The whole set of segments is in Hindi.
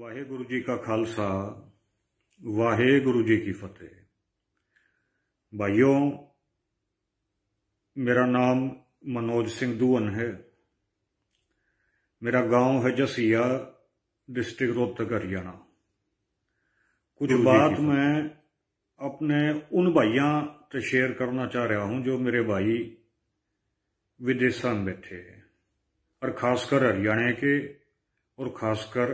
वाहेगुरु जी का खालसा वाहेगुरु जी की फतेह भाइयों मेरा नाम मनोज सिंह दून है मेरा गांव है जसिया डिस्ट्रिक्ट रोहतक हरियाणा कुछ बात मैं अपने उन भाइयों से शेयर करना चाह रहा हूं जो मेरे भाई विदेशों में बैठे हैं और खासकर हरियाणा के और खासकर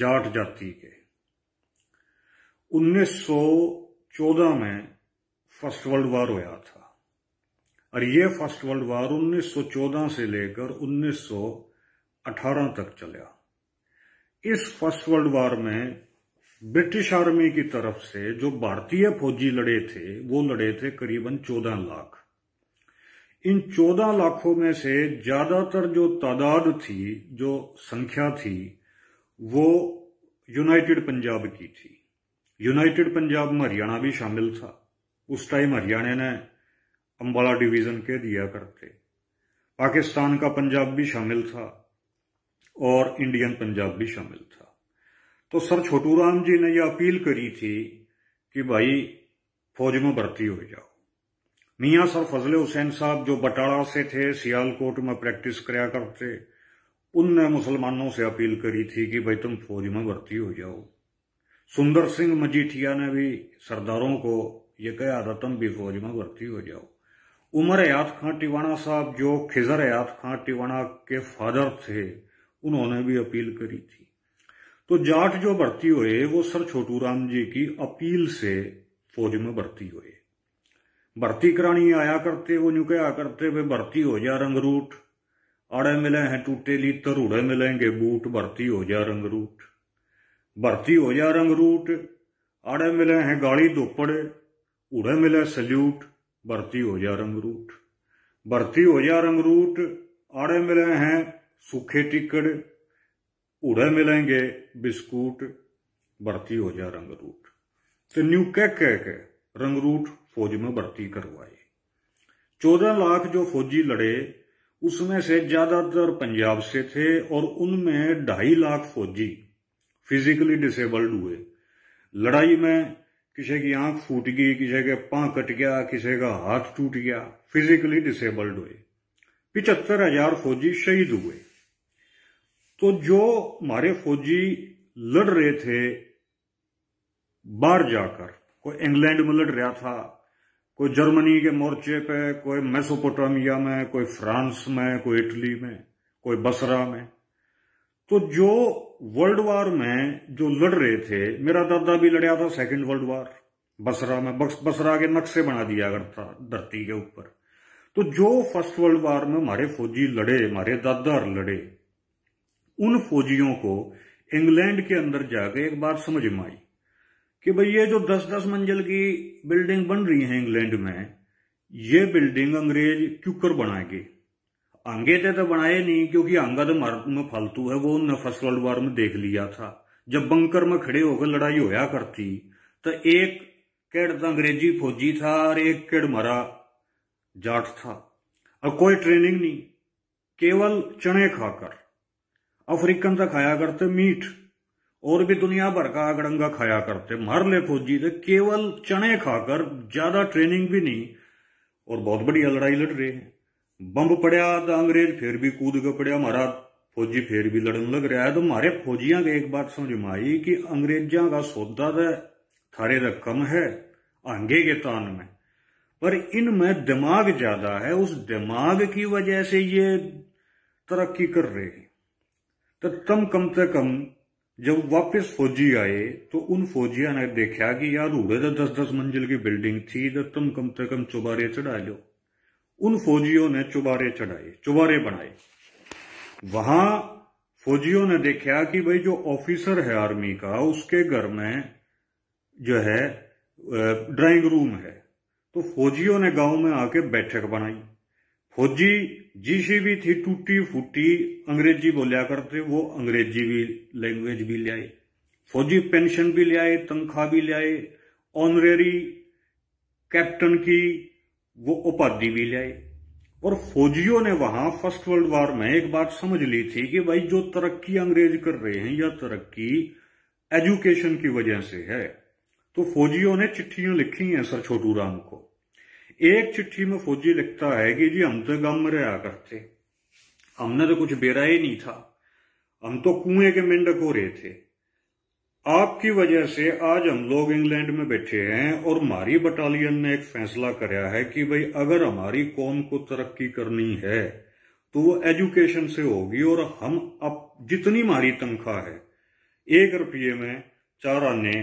जाट जाति के 1914 में फर्स्ट वर्ल्ड वार होया था और ये फर्स्ट वर्ल्ड वार 1914 से लेकर 1918 तक चलिया इस फर्स्ट वर्ल्ड वार में ब्रिटिश आर्मी की तरफ से जो भारतीय फौजी लड़े थे वो लड़े थे करीबन 14 लाख इन 14 लाखों में से ज्यादातर जो तादाद थी जो संख्या थी वो यूनाइटेड पंजाब की थी यूनाइटेड पंजाब में हरियाणा भी शामिल था उस टाइम हरियाणा ने अंबाला डिवीजन के दिया करते पाकिस्तान का पंजाब भी शामिल था और इंडियन पंजाब भी शामिल था तो सर छोटू राम जी ने यह अपील करी थी कि भाई फौज में भर्ती हो जाओ मियां सर फजल हुसैन साहब जो बटाड़ा से थे सियालकोट में प्रैक्टिस कराया करते उनने मुसलमानों से अपील करी थी कि भाई तुम फौज में भर्ती हो जाओ सुंदर सिंह मजीठिया ने भी सरदारों को ये कहा था तुम भी फौज में भर्ती हो जाओ उमर हयात खां टिवाणा साहब जो खिजर हयात खां टिवाणा के फादर थे उन्होंने भी अपील करी थी तो जाट जो भर्ती हुए वो सर छोटू राम जी की अपील से फौज में भर्ती हुए भर्ती करानी आया करते वो यूं कहा करते वे भर्ती हो जा रंगरूट आड़े मिले हैं टूटे ली तरूड़े मिलेंगे बूट भर्ती हो जा रंगरूट भर्ती हो जा रंगरूट आड़े मिले हैं गाली दोपड़े उड़े मिले सल्यूट भर्ती हो जा रंगरूट भर्ती हो जा रंगरूट आड़े मिले हैं सूखे टिकड़ उड़े मिलेंगे बिस्कुट भर्ती हो जा रंगरूट तो न्यू कह कह के रंगरूट फौज में भर्ती करवाए चौदह लाख जो फौजी लड़े उसमें से ज्यादातर पंजाब से थे और उनमें ढाई लाख फौजी फिजिकली डिसेबल्ड हुए लड़ाई में किसी की आंख फूट गई किसी के पां कट गया किसी का हाथ टूट गया फिजिकली डिसेबल्ड हुए पिचहत्तर हजार फौजी शहीद हुए तो जो हमारे फौजी लड़ रहे थे बाहर जाकर कोई इंग्लैंड में लड़ रहा था कोई जर्मनी के मोर्चे पे कोई मेसोपोटामिया में कोई फ्रांस में कोई इटली में कोई बसरा में तो जो वर्ल्ड वार में जो लड़ रहे थे मेरा दादा भी लड़ा था सेकंड वर्ल्ड वार बसरा में बसरा के नक्शे बना दिया करता धरती के ऊपर तो जो फर्स्ट वर्ल्ड वार में हमारे फौजी लड़े हमारे दादा लड़े उन फौजियों को इंग्लैंड के अंदर जाके एक बार समझ में आई कि भाई ये जो दस दस मंजिल की बिल्डिंग बन रही है इंग्लैंड में ये बिल्डिंग अंग्रेज क्यों कर बनाएगी आगे थे तो बनाए नहीं क्योंकि आंगा तो मार्ग में फालतू है वो उनने फर्स्ट वर्ल्ड वॉर में देख लिया था जब बंकर में खड़े होकर लड़ाई होया करती तो एक कैड तो अंग्रेजी फौजी था और एक कैड मरा जाट था और कोई ट्रेनिंग नहीं केवल चने खाकर अफ्रीकन तक खाया करते मीट और भी दुनिया भर का आगड़ंगा खाया करते ले फौजी थे केवल चने खाकर ज्यादा ट्रेनिंग भी नहीं और बहुत बढ़िया लड़ाई लड़ रहे हैं बम पड़िया तो अंग्रेज फिर भी कूद के पड़या हमारा फौजी फिर भी लड़न लग रहा है तो हमारे फौजिया के एक बात समझ में आई कि अंग्रेजा का सौदा तो थारे तक कम है आंगे के तान में पर इनमें दिमाग ज्यादा है उस दिमाग की वजह से ये तरक्की कर रहे हैं तो कम कम से कम जब वापस फौजी आए तो उन फौजिया ने देखा कि यार उड़े तो दस दस मंजिल की बिल्डिंग थी तो तुम कम से कम चुबारे चढ़ा लो उन फौजियों ने चुबारे चढ़ाए चुबारे बनाए वहां फौजियों ने देखा कि भाई जो ऑफिसर है आर्मी का उसके घर में जो है ड्राइंग रूम है तो फौजियों ने गांव में आके बैठक बनाई फौजी जिसे भी थी टूटी फूटी अंग्रेजी बोलिया करते वो अंग्रेजी भी लैंग्वेज भी ले आए फौजी पेंशन भी ले आए तनख्वाह भी ले आए ऑनरेरी कैप्टन की वो उपाधि भी ले आए और फौजियों ने वहां फर्स्ट वर्ल्ड वॉर में एक बात समझ ली थी कि भाई जो तरक्की अंग्रेज कर रहे हैं या तरक्की एजुकेशन की वजह से है तो फौजियों ने चिट्ठियां लिखी हैं सर छोटू राम को एक चिट्ठी में फौजी लिखता है कि जी हम तो गम में रहा करते हमने तो कुछ बेरा ही नहीं था हम तो कुएं के मेंढक हो रहे थे आपकी वजह से आज हम लोग इंग्लैंड में बैठे हैं और हमारी बटालियन ने एक फैसला कराया है कि भाई अगर हमारी कौम को तरक्की करनी है तो वो एजुकेशन से होगी और हम अब जितनी हमारी तनख्वाह है एक रुपये में चार आने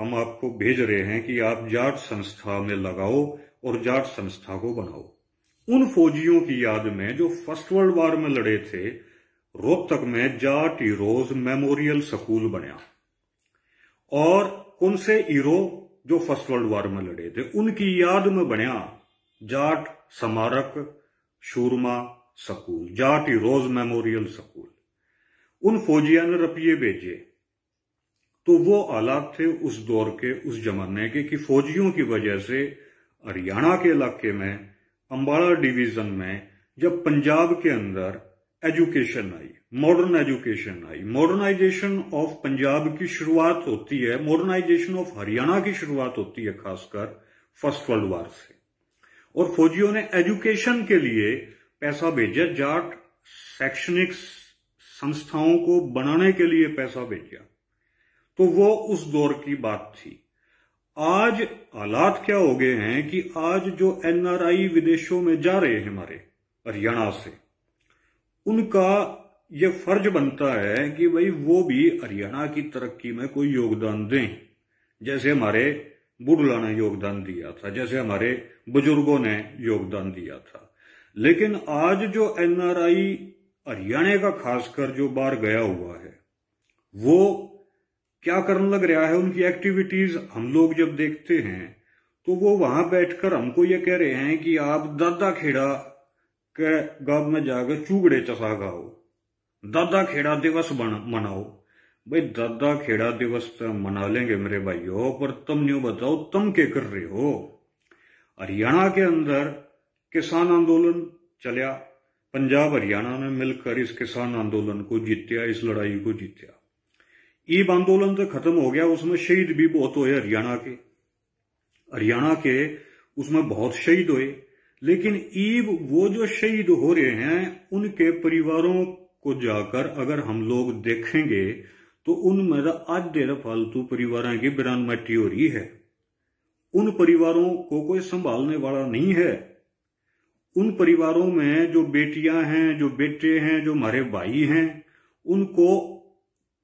हम आपको भेज रहे हैं कि आप जाट संस्था में लगाओ और जाट संस्था को बनाओ उन फौजियों की याद में जो फर्स्ट वर्ल्ड वार में लड़े थे रोहतक में जाट इरोज मेमोरियल स्कूल बनाया और उनसे इरो जो फर्स्ट वर्ल्ड वार में लड़े थे उनकी याद में बना Jat Smarak Shurma school Jat heroes memorial school उन फौजिया ने रपिये भेजे तो वो आलात थे उस दौर के उस जमाने के कि फौजियों की वजह से हरियाणा के इलाके में अंबाला डिवीजन में जब पंजाब के अंदर एजुकेशन आई मॉडर्न एजुकेशन आई मॉडर्नाइजेशन ऑफ पंजाब की शुरुआत होती है मॉडर्नाइजेशन ऑफ हरियाणा की शुरुआत होती है खासकर फर्स्ट वर्ल्ड वार से और फौजियों ने एजुकेशन के लिए पैसा भेजा जाट शैक्षणिक संस्थाओं को बनाने के लिए पैसा भेजा तो वो उस दौर की बात थी आज हालात क्या हो गए हैं कि आज जो एनआरआई विदेशों में जा रहे हैं हमारे हरियाणा से उनका ये फर्ज बनता है कि भाई वो भी हरियाणा की तरक्की में कोई योगदान दें जैसे हमारे बुढ़ला ने योगदान दिया था जैसे हमारे बुजुर्गों ने योगदान दिया था लेकिन आज जो एनआरआई हरियाणा का खासकर जो बार गया हुआ है वो क्या करने लग रहा है उनकी एक्टिविटीज हम लोग जब देखते हैं तो वो वहां बैठकर हमको ये कह रहे हैं कि आप दादा खेड़ा के गांव में जाकर चूगड़े चसा गाओ दादा खेड़ा दिवस मनाओ भाई दादा खेड़ा दिवस तो मना लेंगे मेरे भाइयों पर तुम न्यू बताओ तुम के कर रहे हो हरियाणा के अंदर किसान आंदोलन चलिया पंजाब हरियाणा ने मिलकर इस किसान आंदोलन को जीत्या इस लड़ाई को जीत्या ईब आंदोलन तो खत्म हो गया उसमें शहीद भी बहुत हुए हरियाणा के हरियाणा के उसमें बहुत शहीद हुए लेकिन ईब वो जो शहीद हो रहे हैं उनके परिवारों को जाकर अगर हम लोग देखेंगे तो उनमें आज देर फालतू परिवार की बिरान मट्टी हो रही है उन परिवारों को कोई संभालने वाला नहीं है उन परिवारों में जो बेटियां हैं जो बेटे हैं जो हमारे भाई हैं उनको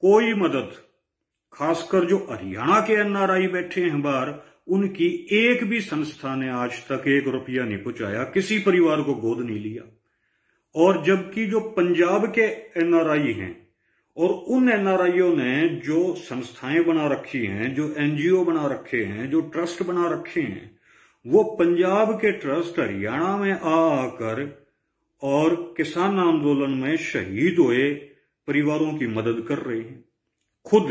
कोई मदद खासकर जो हरियाणा के एनआरआई बैठे हैं बाहर उनकी एक भी संस्था ने आज तक एक रुपया नहीं पहुंचाया किसी परिवार को गोद नहीं लिया और जबकि जो पंजाब के एनआरआई हैं और उन एनआरआईओ ने जो संस्थाएं बना रखी हैं जो एनजीओ बना रखे हैं जो ट्रस्ट बना रखे हैं वो पंजाब के ट्रस्ट हरियाणा में आकर और किसान आंदोलन में शहीद हुए परिवारों की मदद कर रहे हैं खुद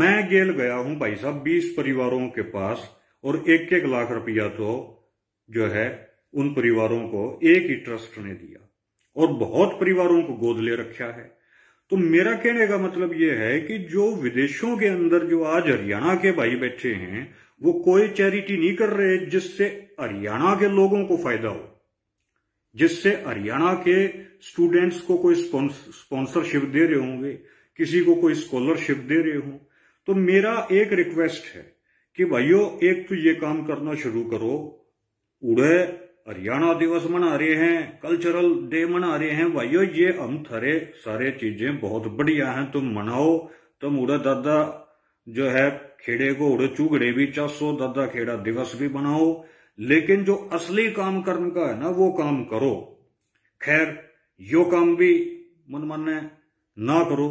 मैं गेल गया हूं भाई साहब बीस परिवारों के पास और एक एक लाख रुपया तो जो है उन परिवारों को एक ही ट्रस्ट ने दिया और बहुत परिवारों को गोद ले रखा है तो मेरा कहने का मतलब यह है कि जो विदेशों के अंदर जो आज हरियाणा के भाई बैठे हैं वो कोई चैरिटी नहीं कर रहे जिससे हरियाणा के लोगों को फायदा हो जिससे हरियाणा के स्टूडेंट्स को कोई स्पॉन्सरशिप दे रहे होंगे किसी को कोई स्कॉलरशिप दे रहे हो तो मेरा एक रिक्वेस्ट है कि भाइयों एक तो ये काम करना शुरू करो उड़े हरियाणा दिवस मना रहे हैं कल्चरल डे मना रहे हैं भाइयों ये हम थरे सारे चीजें बहुत बढ़िया हैं तुम मनाओ तुम उड़े दादा जो है खेड़े को उड़े चूगड़े भी चसो दादा खेड़ा दिवस भी मनाओ लेकिन जो असली काम करने का है ना वो काम करो खैर यो काम भी मनमाने ना करो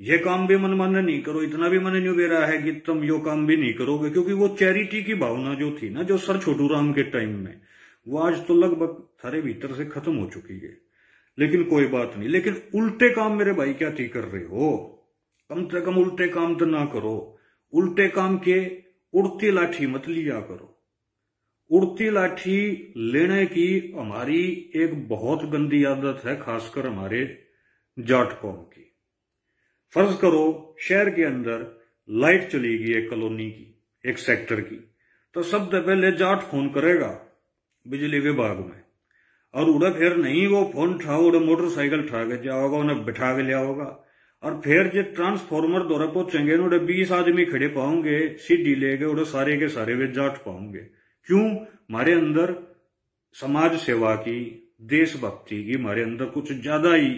ये काम भी मनमाने नहीं करो इतना भी मन नहीं बेरा है कि तुम यो काम भी नहीं करोगे क्योंकि वो चैरिटी की भावना जो थी ना जो सर छोटू राम के टाइम में वो आज तो लगभग थारे भीतर से खत्म हो चुकी है लेकिन कोई बात नहीं लेकिन उल्टे काम मेरे भाई क्या थी कर रहे हो कम से कम उल्टे काम तो ना करो उल्टे काम के उड़ती लाठी मत लिया करो उड़ती लाठी लेने की हमारी एक बहुत गंदी आदत है खासकर हमारे जाट कौम की फर्ज करो शहर के अंदर लाइट चली गई एक कॉलोनी की एक सेक्टर की तो सबसे पहले जाट फोन करेगा बिजली विभाग में और उड़े फिर नहीं वो फोन ठा उड़े मोटरसाइकिल ठा के जाओगा उन्हें बिठा के ले आओगा और फिर जो ट्रांसफॉर्मर द्वारा पहुंचेंगे उड़े बीस आदमी खड़े पाओगे सीढ़ी लेके उड़े सारे के सारे वे जाट पाओगे क्यों हमारे अंदर समाज सेवा की देशभक्ति की हमारे अंदर कुछ ज्यादा ही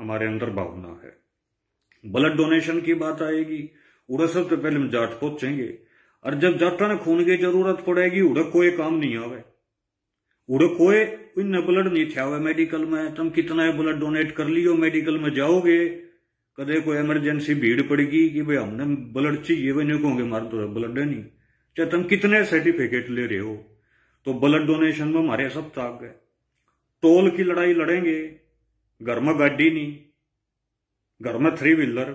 हमारे अंदर भावना है ब्लड डोनेशन की बात आएगी उड़ा सबसे तो पहले हम जाट पहुंचेंगे और जब जाटा ने खून की जरूरत पड़ेगी उड़क कोई काम नहीं आवे उड़क कोई इन ब्लड नहीं थे आवे मेडिकल में तुम कितना है ब्लड डोनेट कर लियो मेडिकल में जाओगे कदे कोई इमरजेंसी भीड़ पड़ेगी कि भाई हमने ब्लड चाहिए वे नहीं कहोगे मार तो ब्लड है नहीं चाहे तुम कितने सर्टिफिकेट ले रहे हो तो ब्लड डोनेशन में हमारे सब ताक गए टोल की लड़ाई लड़ेंगे घर में गाड़ी नहीं घर में थ्री व्हीलर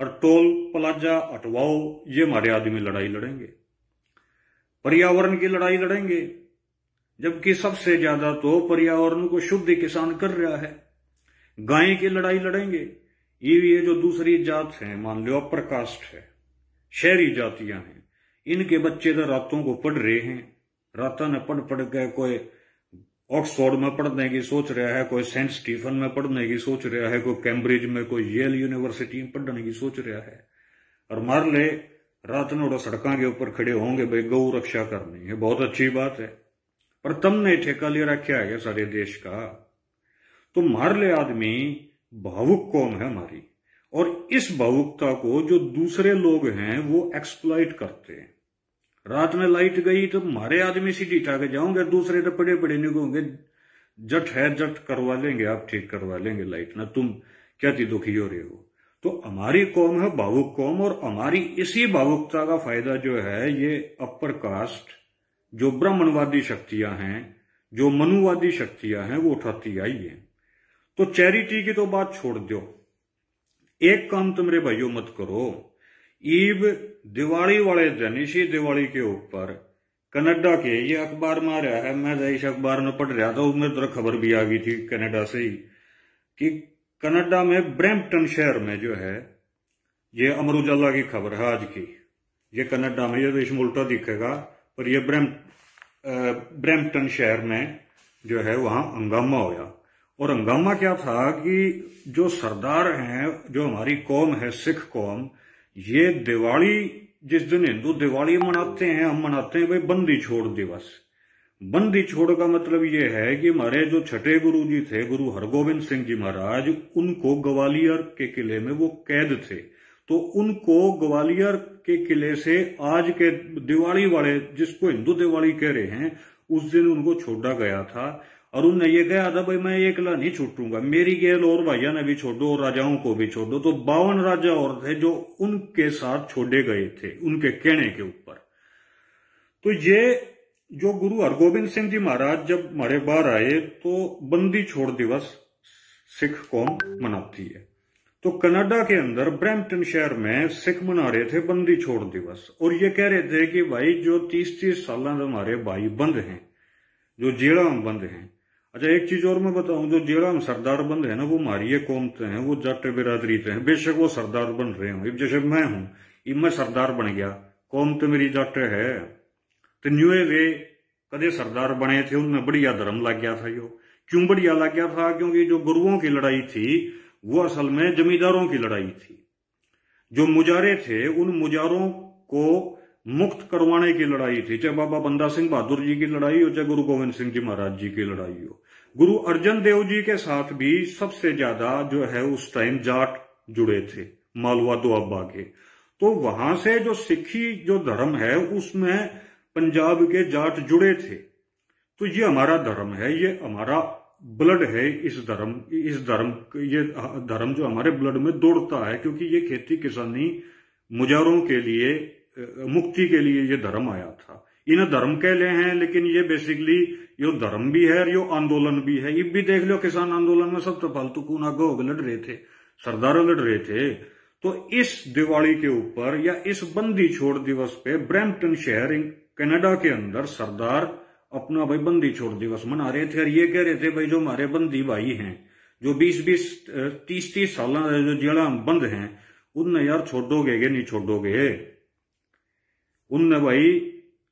और टोल प्लाजा हटवाओ ये हमारे आदमी लड़ाई लड़ेंगे पर्यावरण की लड़ाई लड़ेंगे जबकि सबसे ज्यादा तो पर्यावरण को शुद्ध किसान कर रहा है गाय की लड़ाई लड़ेंगे ये जो दूसरी जात है मान लो अपर कास्ट है शहरी जातियां हैं इनके बच्चे तो रातों को पढ़ रहे हैं रातों ने पढ़ पढ़ के कोई ऑक्सफोर्ड में पढ़ने की सोच रहा है कोई सेंट स्टीफन में पढ़ने की सोच रहा है कोई कैम्ब्रिज में कोई येल यूनिवर्सिटी में पढ़ने की सोच रहा है और मार ले रात नोड़ा सड़कों के ऊपर खड़े होंगे भाई गौ रक्षा करनी है बहुत अच्छी बात है पर तुमने ठेका ले रखा है सारे देश का तो मार ले आदमी भावुक कौम है हमारी और इस भावुकता को जो दूसरे लोग हैं वो एक्सप्लॉइट करते हैं रात में लाइट गई तो हमारे आदमी सीढ़ी उठा के जाऊंगे दूसरे तो पड़े पड़े निकोगे जट है जट करवा लेंगे आप ठीक करवा लेंगे लाइट ना तुम क्या थी दुखी हो रहे हो तो हमारी कौम है भावुक कौम और हमारी इसी भावुकता का फायदा जो है ये अपर कास्ट जो ब्राह्मणवादी शक्तियां हैं जो मनुवादी शक्तियां हैं वो उठाती आई है तो चैरिटी की तो बात छोड़ दो एक काम रे भाइयों मत करो ईब दिवाली वाले दिन इसी दिवाली के ऊपर कनाडा के ये अखबार में आ रहा है मैं तो इस अखबार में पढ़ रहा था उसमें तरह खबर भी आ गई थी कनाडा से ही कि कनाडा में ब्रैम्पटन शहर में जो है ये अमर उजाला की खबर है आज की ये कनाडा में ये तो इसमें उल्टा दिखेगा पर ये ब्रैम ब्रैम्पटन शहर में जो है वहां हंगामा होया और हंगामा क्या था कि जो सरदार हैं जो हमारी कौम है सिख कौम ये दिवाली जिस दिन हिंदू दिवाली मनाते हैं हम मनाते हैं भाई बंदी छोड़ दिवस बंदी छोड़ का मतलब ये है कि हमारे जो छठे गुरु जी थे गुरु हरगोविंद सिंह जी महाराज उनको ग्वालियर के किले में वो कैद थे तो उनको ग्वालियर के किले से आज के दिवाली वाले जिसको हिंदू दिवाली कह रहे हैं उस दिन उनको छोड़ा गया था अरुण ने यह कहा था भाई मैं एकला नहीं छूटूंगा मेरी गैल और भाइया ने भी छोड़ दो और राजाओं को भी छोड़ दो तो बावन राजा और थे जो उनके साथ छोड़े गए थे उनके कहने के ऊपर तो ये जो गुरु हरगोबिंद सिंह जी महाराज जब हमारे बाहर आए तो बंदी छोड़ दिवस सिख कौम मनाती है तो कनाडा के अंदर ब्रैम्पटन शहर में सिख मना रहे थे बंदी छोड़ दिवस और ये कह रहे थे कि भाई जो तीस तीस साल हमारे भाई बंद हैं जो जेड़ा बंद हैं अच्छा एक चीज और मैं बताऊं जो जेड़ा सरदार बंद है ना वो मारिये कौमते तो हैं वो जाट बिरादरी ते तो हैं बेशक वो सरदार बन रहे हों जैसे मैं हूं इब मैं सरदार बन गया कौम तो मेरी जाट है तो न्यू वे कदे सरदार बने थे उनमें बढ़िया धर्म लग गया था यो क्यों बढ़िया लग गया था क्योंकि जो गुरुओं की लड़ाई थी वो असल में जमींदारों की लड़ाई थी जो मुजारे थे उन मुजारों को मुक्त करवाने की लड़ाई थी चाहे बाबा बंदा सिंह बहादुर जी की लड़ाई हो चाहे गुरु गोविंद सिंह जी महाराज जी की लड़ाई हो गुरु अर्जन देव जी के साथ भी सबसे ज्यादा जो है उस टाइम जाट जुड़े थे मालवा दुआबा के तो वहां से जो सिखी जो धर्म है उसमें पंजाब के जाट जुड़े थे तो ये हमारा धर्म है ये हमारा ब्लड है इस धर्म इस धर्म ये धर्म जो हमारे ब्लड में दौड़ता है क्योंकि ये खेती किसानी मुजारों के लिए मुक्ति के लिए ये धर्म आया था इन धर्म के लिए हैं लेकिन ये बेसिकली यो धर्म भी है और यो आंदोलन भी है ये भी देख लो किसान आंदोलन में सब तो फालतू कूना गोग लड़ रहे थे सरदारों लड़ रहे थे तो इस दिवाली के ऊपर या इस बंदी छोड़ दिवस पे ब्रैम्पटन शहर कनाडा के अंदर सरदार अपना भाई बंदी छोड़ दिवस मना रहे थे और ये कह रहे थे भाई जो हमारे बंदी भाई हैं जो 20-20 30-30 साल जो जेल बंद हैं उनने यार छोड़ोगे के नहीं छोड़ोगे उनने भाई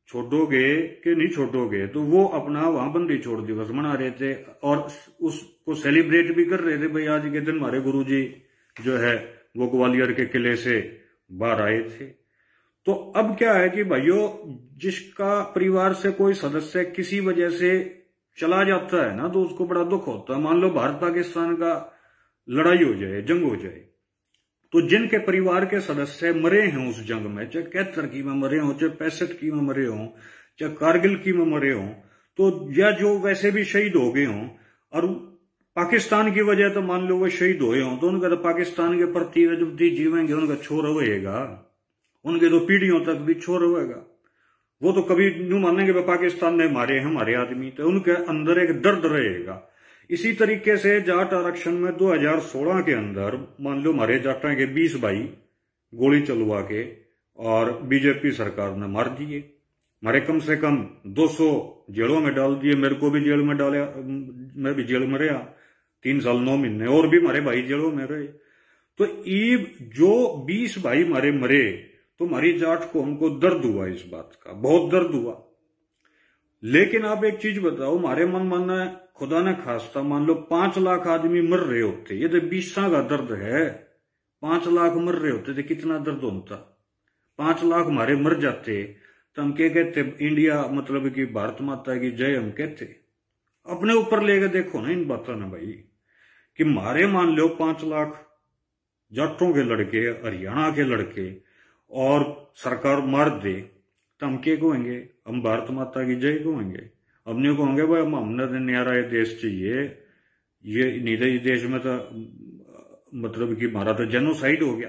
छोड़ोगे कि नहीं छोड़ोगे तो वो अपना वहां बंदी छोड़ दिवस मना रहे थे और उसको सेलिब्रेट भी कर रहे थे भाई आज के दिन हमारे गुरु जी जो है वो ग्वालियर के किले से बाहर आए थे तो अब क्या है कि भाइयों जिसका परिवार से कोई सदस्य किसी वजह से चला जाता है ना तो उसको बड़ा दुख होता है मान लो भारत पाकिस्तान का लड़ाई हो जाए जंग हो जाए तो जिनके परिवार के सदस्य मरे हैं उस जंग में चाहे कैथर की में मरे हों चाहे पैंसठ की में मरे हों चाहे कारगिल की में मरे हों तो या जो वैसे भी शहीद हो गए हों और पाकिस्तान की वजह तो मान लो वो शहीद हुए हों तो उनका तो पाकिस्तान के प्रति जब जीवेंगे उनका छोर होगा उनके तो पीढ़ियों तक भी छोर होगा वो तो कभी यूं मानेंगे पाकिस्तान ने मारे हमारे आदमी तो उनके अंदर एक दर्द रहेगा इसी तरीके से जाट आरक्षण में 2016 के अंदर मान लो मारे जाटा के 20 भाई गोली चलवा के और बीजेपी सरकार ने मार दिए मारे कम से कम 200 जेलों में डाल दिए मेरे को भी जेल में डाले मैं भी जेल में रहा तीन साल नौ महीने और भी मारे भाई जेलों में रहे तो ईब जो 20 भाई मारे मरे तो हमारी जाट को हमको दर्द हुआ इस बात का बहुत दर्द हुआ लेकिन आप एक चीज बताओ मारे मन मानना खुदा न खासता तो मान लो पांच लाख आदमी मर रहे होते ये तो बीसा का दर्द है पांच लाख मर रहे होते तो कितना दर्द होता पांच लाख हमारे मर जाते तो हम क्या कहते इंडिया मतलब कि भारत माता की जय हम कहते अपने ऊपर लेके देखो ना इन बातों ने भाई कि मारे मान लो पांच लाख जाटों के लड़के हरियाणा के लड़के और सरकार मार दे तो हम क्या कहेंगे हम भारत माता की जय कहेंगे हमने कहोगे भाई हमने तो न्यारा ये देश चाहिए ये नहीं तो इस देश में तो मतलब कि हमारा तो जेनोसाइड हो गया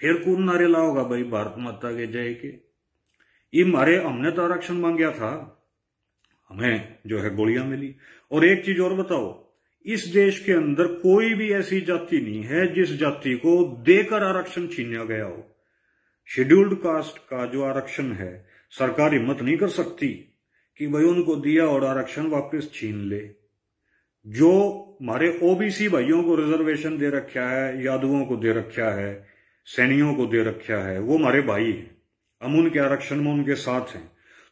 फिर कौन नारे लाओगा भाई भारत माता के जय के ये मारे हमने तो आरक्षण मांगा था हमें जो है गोलियां मिली और एक चीज और बताओ इस देश के अंदर कोई भी ऐसी जाति नहीं है जिस जाति को देकर आरक्षण छीना गया हो शेड्यूल्ड कास्ट का जो आरक्षण है सरकार हिम्मत नहीं कर सकती कि भाई उनको दिया और आरक्षण वापस छीन ले जो हमारे ओबीसी भाइयों को रिजर्वेशन दे रखा है यादवों को दे रखा है सैनियों को दे रखा है वो हमारे भाई हैं हम उनके आरक्षण में उनके साथ हैं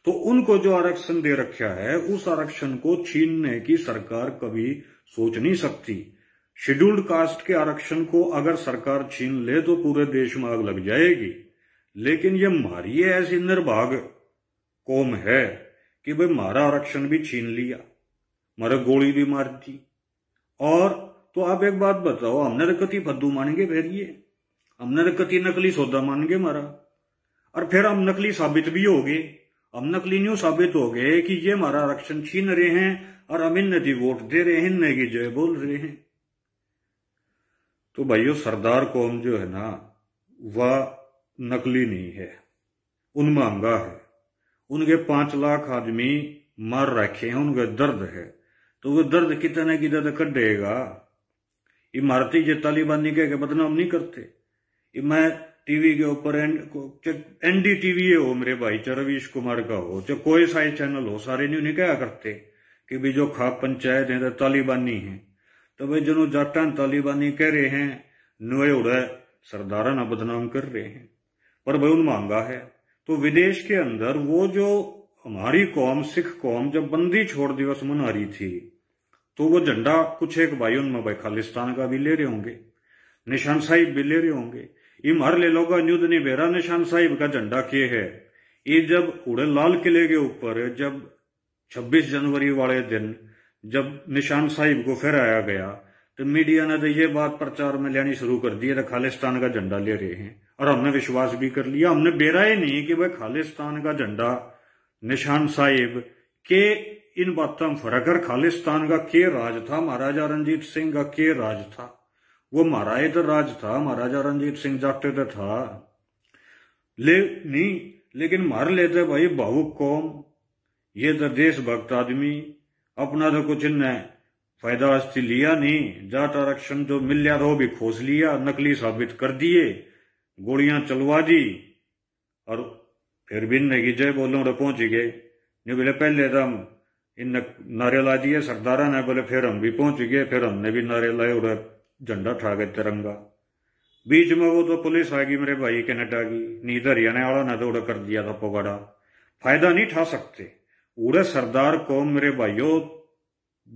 तो उनको जो आरक्षण दे रखा है उस आरक्षण को छीनने की सरकार कभी सोच नहीं सकती शेड्यूल्ड कास्ट के आरक्षण को अगर सरकार छीन ले तो पूरे देश में आग लग जाएगी लेकिन ये मारिए ऐसी निर्भाग कौम है कि भाई मारा आरक्षण भी छीन लिया मारा गोली भी मार दी और तो आप एक बात बताओ हमने तो कति फद्दू मानेंगे फिर ये हमने तो कति नकली सौदा मानेंगे मारा और फिर हम नकली साबित भी हो गए हम नकली न्यू साबित हो गए कि ये मारा आरक्षण छीन रहे हैं और हम इन नदी वोट दे रहे हैं इन की जय बोल रहे हैं तो भाइयों सरदार कौम जो है ना वह नकली नहीं है उनमांगा है उनके पांच लाख आदमी मर रखे हैं उनका दर्द है तो वो दर्द कितने की दर्द कटेगा ये भारतीय जो तालिबानी कह के बदनाम नहीं करते ये मैं टीवी के ऊपर एनडी टीवी हो मेरे भाई चाहे रवीश कुमार का हो चाहे कोई सारे चैनल हो सारे न्यू नहीं क्या करते कि भाई जो खाप पंचायत है तो तालिबानी है तो भाई जो जाटा तालिबानी कह रहे हैं नुए उड़े सरदारा ना बदनाम कर रहे हैं पर भाई उन मांगा है तो विदेश के अंदर वो जो हमारी कौम सिख कौम जब बंदी छोड़ दिवस मना रही थी तो वो झंडा कुछ एक भाई उनमें भाई खालिस्तान का भी ले रहे होंगे निशान साहिब भी ले रहे होंगे ये मर ले लोगा न्यूदनी बेरा निशान साहिब का झंडा के है ये जब उड़े लाल किले के ऊपर जब 26 जनवरी वाले दिन जब निशान साहिब को फहराया गया तो मीडिया ने तो ये बात प्रचार में लेनी शुरू कर दी है तो खालिस्तान का झंडा ले रहे हैं और हमने विश्वास भी कर लिया हमने बेरा ही नहीं कि वह खालिस्तान का झंडा निशान साहिब के इन बातों में फर्क है खालिस्तान का के राज था महाराजा रंजीत सिंह का के राज था वो महाराज तो राज था महाराजा रंजीत सिंह जाते तो था ले नहीं लेकिन मार लेते भाई भावुक कौम ये तो देशभक्त आदमी अपना तो कुछ इन फायदा लिया नहीं जाट आरक्षण जो मिल लिया वो भी खोस लिया नकली साबित कर दिए गोलियां चलवा दी और फिर भी नेगी जय बोलों रे पहुंच गए नहीं बोले पहले तो हम इन नारे ला दिए सरदारा ने बोले फिर हम भी पहुंच गए फिर हमने भी नारे लाए और झंडा ठा गए तिरंगा बीच में वो तो पुलिस आ गई मेरे भाई कैनेडा की नींद हरियाणा वाला ने तो कर दिया था पगड़ा फायदा नहीं ठा सकते उड़े सरदार कौम मेरे भाइयों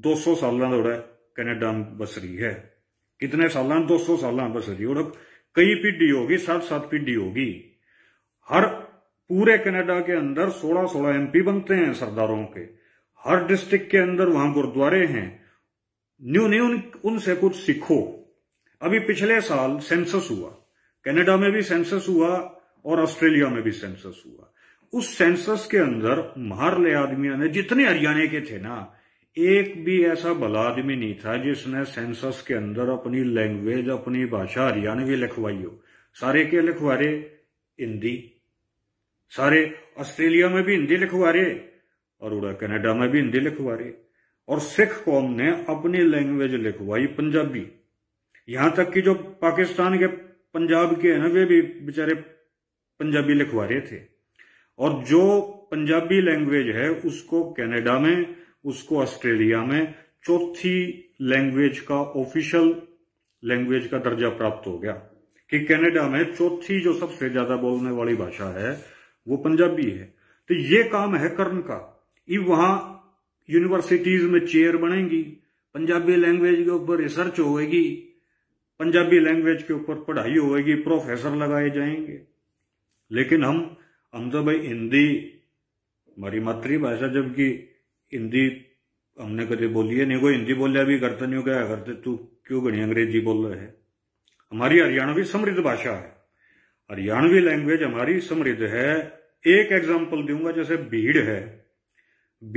200 साल उड़े कनाडा बस रही है कितने साल सौ साल बस रही है कई पीढ़ी होगी सात सात पीढ़ी होगी हर पूरे कनाडा के अंदर सोलह सोलह एमपी बनते हैं सरदारों के हर डिस्ट्रिक्ट के अंदर वहां गुरुद्वारे हैं न्यू न्यू उनसे कुछ सीखो अभी पिछले साल सेंसस हुआ कनाडा में भी सेंसस हुआ और ऑस्ट्रेलिया में भी सेंसस हुआ उस सेंसस के अंदर मारले आदमियों ने जितने हरियाणा के थे ना एक भी ऐसा भला आदमी नहीं था जिसने सेंसस के अंदर अपनी लैंग्वेज अपनी भाषा हरियाणवी लिखवाई हो सारे के लिखवा रहे हिंदी सारे ऑस्ट्रेलिया में भी हिंदी लिखवा रहे और उड़ा कनाडा में भी हिंदी लिखवा रहे और सिख कौम ने अपनी लैंग्वेज लिखवाई पंजाबी यहां तक कि जो पाकिस्तान के पंजाब के हैं वे भी बेचारे पंजाबी लिखवा रहे थे और जो पंजाबी लैंग्वेज है उसको कनाडा में उसको ऑस्ट्रेलिया में चौथी लैंग्वेज का ऑफिशियल लैंग्वेज का दर्जा प्राप्त हो गया कि कनाडा में चौथी जो सबसे ज्यादा बोलने वाली भाषा है वो पंजाबी है तो ये काम है कर्ण का ये वहां यूनिवर्सिटीज में चेयर बनेंगी पंजाबी लैंग्वेज के ऊपर रिसर्च होगी पंजाबी लैंग्वेज के ऊपर पढ़ाई होगी प्रोफेसर लगाए जाएंगे लेकिन हम हम तो भाई हिंदी हमारी मातृभाषा जबकि हिंदी हमने कभी बोली है नहीं कोई हिंदी बोलिया भी करते नहीं क्या करते तो तू क्यों घनी अंग्रेजी बोल रहे है हमारी हरियाणवी समृद्ध भाषा है हरियाणवी लैंग्वेज हमारी समृद्ध है एक एग्जाम्पल दूंगा जैसे भीड़ है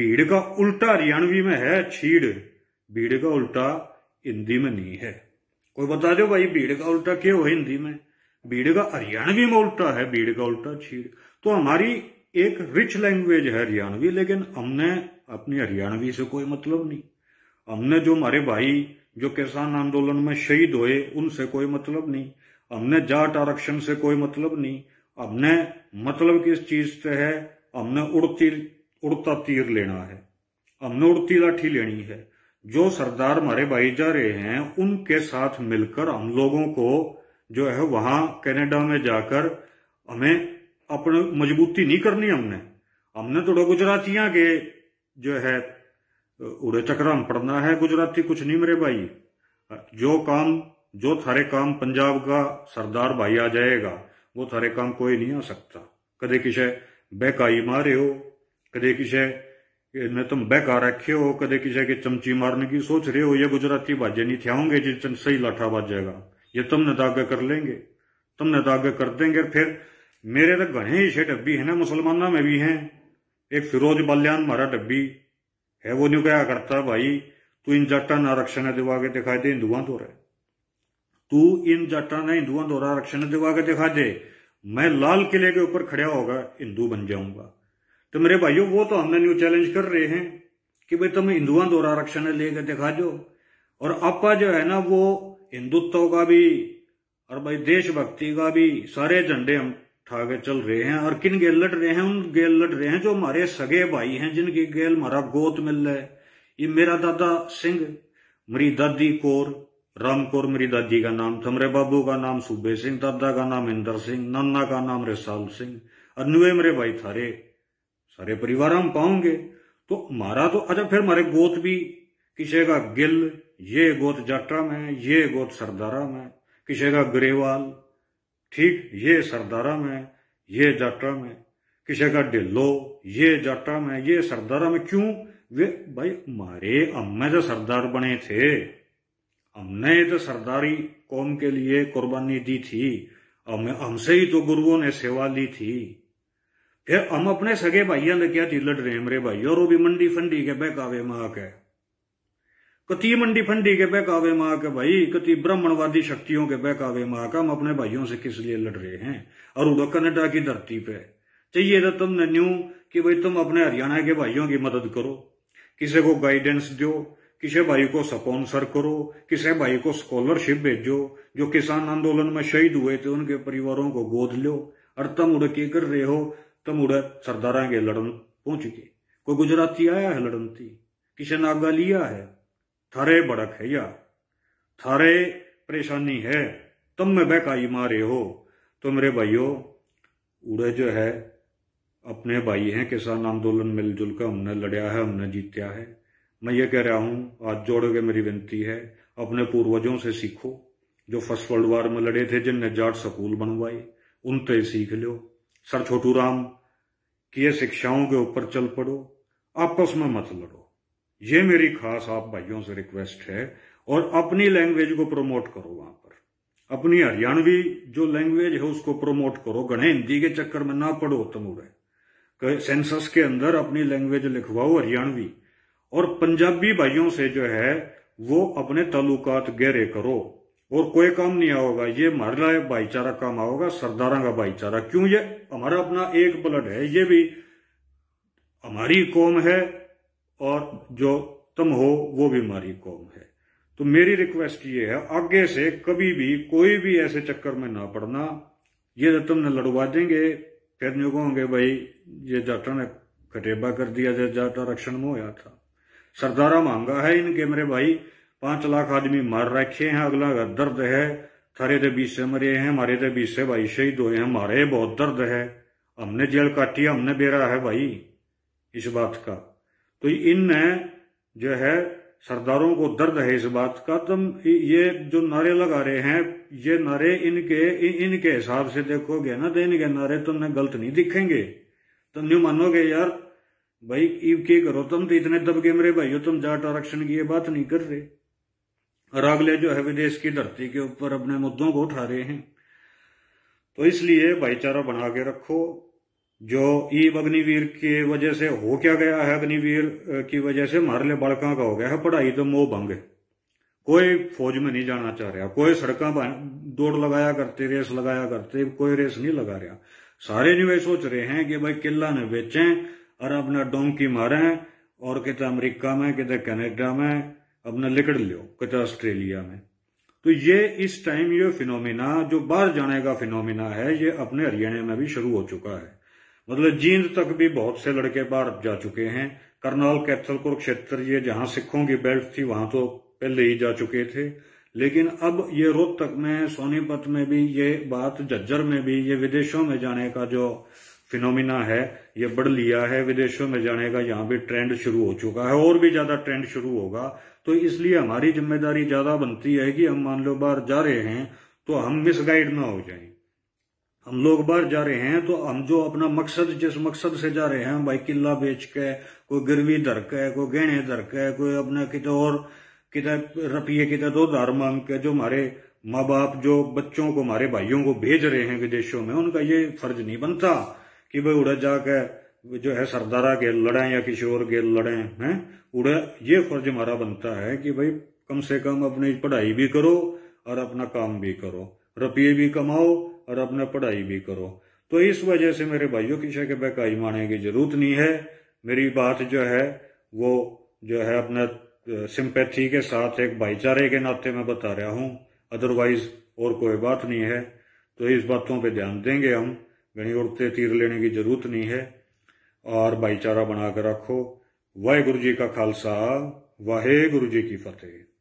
भीड़ का उल्टा हरियाणवी में है छीड़ भीड़ का उल्टा हिंदी में नहीं है कोई बता दो भाई भीड़ का उल्टा क्यों है हिंदी में भीड़ का हरियाणवी में उल्टा है भीड़ का उल्टा छीड़ तो हमारी एक रिच लैंग्वेज है हरियाणवी लेकिन हमने अपनी हरियाणवी से कोई मतलब नहीं हमने जो हमारे भाई जो किसान आंदोलन में शहीद हुए उनसे कोई मतलब नहीं हमने जाट आरक्षण से कोई मतलब नहीं हमने मतलब किस चीज से है हमने उड़ती उड़ता तीर लेना है हमने उड़ती लाठी लेनी है जो सरदार हमारे भाई जा रहे हैं उनके साथ मिलकर हम लोगों को जो है वहां कनाडा में जाकर हमें अपने मजबूती नहीं करनी हमने हमने थोड़ा तो गुजरातियां के जो है उड़े चक्राम पढ़ना है गुजराती कुछ नहीं मेरे भाई जो काम जो थारे काम पंजाब का सरदार भाई आ जाएगा वो थारे काम कोई नहीं आ सकता कदे किसे बहकाई मारे हो कदे किसे ने तुम बहका रखे हो कदे किसे के चमची मारने की सोच रहे हो ये गुजराती बाजे नहीं थे होंगे जिस दिन सही लाठा जाएगा ये तुमने दागे तो कर लेंगे तुमने दागे तो कर देंगे फिर मेरे तो घने ही छेट भी है ना मुसलमाना में भी हैं एक फिरोज बल्यान मारा डब्बी है वो नहीं क्या करता भाई तू इन जट्टा ने आरक्षण दिवा के दिखा दे हिंदुआ तो तू इन जट्टा ने हिंदुआ तो आरक्षण दिवा के दिखा दे मैं लाल किले के ऊपर खड़ा होगा हिंदू बन जाऊंगा तो मेरे भाइयों वो तो हमने न्यू चैलेंज कर रहे हैं कि भाई तुम हिंदुआ दो आरक्षण लेके दिखा दो और आपका जो है ना वो हिंदुत्व का भी और भाई देशभक्ति का भी सारे झंडे हम ठाके चल रहे हैं और किन गेल लड़ रहे हैं उन गेल लड़ रहे हैं जो हमारे सगे भाई हैं जिनकी गेल हमारा गोत मिल रहा है ये मेरा दादा सिंह मेरी दादी कौर राम कौर मेरी दादी का नाम थमरे बाबू का नाम सूबे सिंह दादा का नाम इंदर सिंह नाना का नाम रेसाल सिंह और नुए मेरे भाई थारे सारे परिवार हम पाओगे तो हमारा तो अच्छा फिर हमारे गोत भी किसी का गिल ये गोत जाटा में ये गोत सरदारा में किसी का ग्रेवाल ठीक ये सरदारा में ये जाटा में किसी का ढिल्लो ये जाटा में ये सरदारा में क्यों वे भाई हमारे अम्मे तो सरदार बने थे हमने तो सरदारी कौम के लिए कुर्बानी दी थी हमसे ही तो गुरुओं ने सेवा ली थी फिर हम अपने सगे भाइयों ने क्या थी लड़ रहे हमरे भाई और वो भी मंडी फंडी के बहकावे माँ के कति मंडी फंडी के बहकावे माँ के भाई कति ब्राह्मणवादी शक्तियों के बहकावे माँ का हम अपने भाइयों से किस लिए लड़ रहे हैं और उधर कनाडा की धरती पे चाहिए था तो तुमने न्यू कि भाई तुम अपने हरियाणा के भाइयों की मदद करो किसी को गाइडेंस दो किसी भाई को स्पॉन्सर करो किसी भाई को स्कॉलरशिप भेजो जो किसान आंदोलन में शहीद हुए थे उनके परिवारों को गोद लो और तुम उड़ के कर रहे हो तुम उड़ सरदारा के लड़न पहुंच गए कोई गुजराती आया है लड़न थी किसी ने आगा लिया है थरे बड़क है या थरे परेशानी है तुम में बहकाई मारे हो तो मेरे भाइयों उड़े जो है अपने भाई हैं किसान आंदोलन मिलजुल कर हमने लड़या है हमने जीत्या है मैं ये कह रहा हूं आज जोड़ मेरी विनती है अपने पूर्वजों से सीखो जो फर्स्ट वर्ल्ड वार में लड़े थे जिनने जाट सकूल बनवाई उनते सीख लो सर छोटू राम की शिक्षाओं के ऊपर चल पड़ो आपस में मत लड़ो ये मेरी खास आप भाइयों से रिक्वेस्ट है और अपनी लैंग्वेज को प्रमोट करो वहां पर अपनी हरियाणवी जो लैंग्वेज है उसको प्रमोट करो गणे हिंदी के चक्कर में ना पढ़ो उड़े सेंसस के अंदर अपनी लैंग्वेज लिखवाओ हरियाणवी और पंजाबी भाइयों से जो है वो अपने ताल्लुकात गहरे करो और कोई काम नहीं आओगा ये हमारा भाईचारा काम आओगा सरदारा का भाईचारा क्यों ये हमारा अपना एक ब्लड है ये भी हमारी कौम है और जो तुम हो वो भी हमारी कौम है तो मेरी रिक्वेस्ट ये है आगे से कभी भी कोई भी ऐसे चक्कर में ना पड़ना ये जो तो तुमने लड़वा देंगे फिर नहीं कहोगे भाई ये जाटा ने कटेबा कर दिया जब जाटा रक्षण में होया था सरदारा मांगा है इनके मेरे भाई पांच लाख आदमी मार रखे हैं अगला दर्द है थारे दे बीस से मरे हैं हमारे दे बीस से भाई शहीद हुए हैं हमारे बहुत दर्द है हमने जेल काटी हमने बेरा है भाई इस बात का तो इन जो है सरदारों को दर्द है इस बात का तुम तो ये जो नारे लगा रहे हैं ये नारे इनके इनके हिसाब से देखोगे ना तो इनके नारे तुमने तो गलत नहीं दिखेंगे तुम तो यूं मानोगे यार भाई इब के करो तुम तो इतने दबके मेरे भाई हो तुम जाट आरक्षण की ये बात नहीं कर रहे और अगले जो है विदेश की धरती के ऊपर अपने मुद्दों को उठा रहे हैं तो इसलिए भाईचारा बना के रखो जो ईब अग्निवीर की वजह से हो क्या गया है अग्निवीर की वजह से मारले लिए का हो गया है पढ़ाई तो मोह भंग कोई फौज में नहीं जाना चाह रहा कोई सड़क दौड़ लगाया करते रेस लगाया करते कोई रेस नहीं लगा रहा सारे जो ये सोच रहे हैं कि भाई किला ने बेचे और अपना डोंकी मारे और कितने अमरीका में कित कनेडा में अपना लिकड़ लियो कितना ऑस्ट्रेलिया में तो ये इस टाइम ये फिनोमिना जो बाहर जाने का फिनोमिना है ये अपने हरियाणा में भी शुरू हो चुका है मतलब जींद तक भी बहुत से लड़के बाहर जा चुके हैं करनाल कैथल कुरुक्षेत्र ये जहां सिखों की बेल्ट थी वहां तो पहले ही जा चुके थे लेकिन अब ये रोहतक में सोनीपत में भी ये बात झज्जर में भी ये विदेशों में जाने का जो फिनोमिना है ये बढ़ लिया है विदेशों में जाने का यहाँ भी ट्रेंड शुरू हो चुका है और भी ज्यादा ट्रेंड शुरू होगा तो इसलिए हमारी जिम्मेदारी ज्यादा बनती है कि हम मान लो बाहर जा रहे हैं तो हम मिसगाइड ना हो जाएं हम लोग बाहर जा रहे हैं तो हम जो अपना मकसद जिस मकसद से जा रहे हैं भाई किला बेच के कोई गिरवी धर के कोई गहने धर के कोई अपना कितने और कितने रपिये कित दो धार मांग के जो हमारे माँ बाप जो बच्चों को हमारे भाइयों को भेज रहे हैं विदेशों में उनका ये फर्ज नहीं बनता कि भाई उड़े जाके जो है सरदारा के लड़े या किसी और के लड़े हैं उड़े ये फर्ज हमारा बनता है कि भाई कम से कम अपनी पढ़ाई भी करो और अपना काम भी करो रुपये भी कमाओ और अपना पढ़ाई भी करो तो इस वजह से मेरे भाइयों की के बहकाई मारने की जरूरत नहीं है मेरी बात जो है वो जो है अपना सिंपैथी के साथ एक भाईचारे के नाते मैं बता रहा हूँ अदरवाइज और कोई बात नहीं है तो इस बातों पे ध्यान देंगे हम गणी उड़ते तीर लेने की जरूरत नहीं है और भाईचारा बना कर रखो वाहे गुरु जी का खालसा वाहे गुरु जी की फतेह